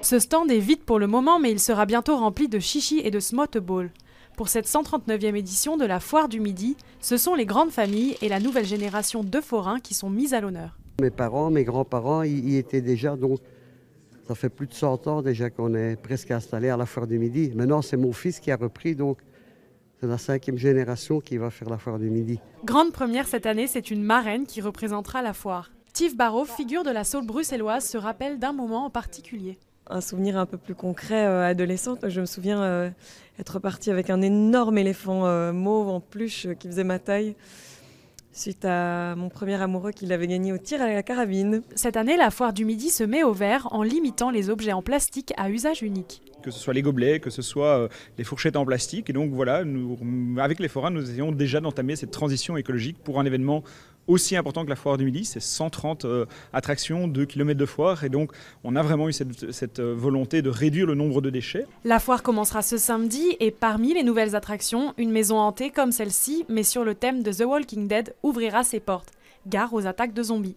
Ce stand est vide pour le moment, mais il sera bientôt rempli de chichis et de smoteball. Pour cette 139e édition de la Foire du Midi, ce sont les grandes familles et la nouvelle génération de forains qui sont mises à l'honneur. Mes parents, mes grands-parents y étaient déjà, donc ça fait plus de 100 ans déjà qu'on est presque installé à la Foire du Midi. Maintenant, c'est mon fils qui a repris, donc c'est la cinquième génération qui va faire la Foire du Midi. Grande première cette année, c'est une marraine qui représentera la foire. Tiff Barreau, figure de la saule bruxelloise, se rappelle d'un moment en particulier un souvenir un peu plus concret euh, adolescente. Je me souviens euh, être partie avec un énorme éléphant euh, mauve en peluche qui faisait ma taille suite à mon premier amoureux qui l'avait gagné au tir à la carabine. Cette année, la foire du midi se met au vert en limitant les objets en plastique à usage unique que ce soit les gobelets, que ce soit euh, les fourchettes en plastique. Et donc voilà, nous, avec les forains, nous essayons déjà d'entamer cette transition écologique pour un événement aussi important que la foire du Midi. C'est 130 euh, attractions, 2 km de foire. Et donc, on a vraiment eu cette, euh, volonté de réduire le nombre de déchets. La foire commencera ce samedi. Et parmi les nouvelles attractions, une maison hantée comme celle-ci, mais sur le thème de The Walking Dead, ouvrira ses portes. Gare aux attaques de zombies.